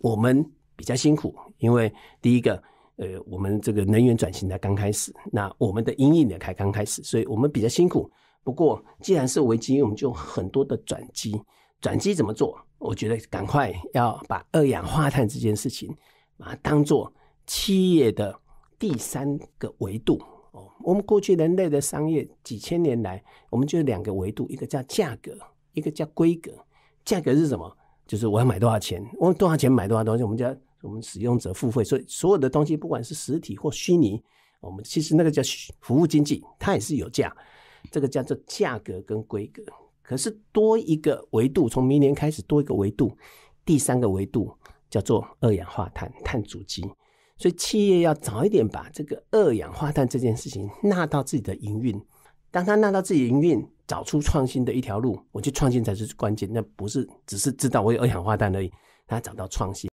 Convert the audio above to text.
我们比较辛苦，因为第一个，呃，我们这个能源转型才刚开始，那我们的阴影也才刚开始，所以我们比较辛苦。不过，既然是危机，我们就很多的转机。转机怎么做？我觉得赶快要把二氧化碳这件事情，把它当做企业的第三个维度。哦，我们过去人类的商业几千年来，我们就两个维度，一个叫价格，一个叫规格。价格是什么？就是我要买多少钱，我多少钱买多少东西，我们家我们使用者付费，所以所有的东西，不管是实体或虚拟，我们其实那个叫服务经济，它也是有价，这个叫做价格跟规格。可是多一个维度，从明年开始多一个维度，第三个维度叫做二氧化碳碳足迹，所以企业要早一点把这个二氧化碳这件事情纳到自己的营运，当他纳到自己营运。找出创新的一条路，我去创新才是关键。那不是只是知道我有二氧化碳而已，他找到创新。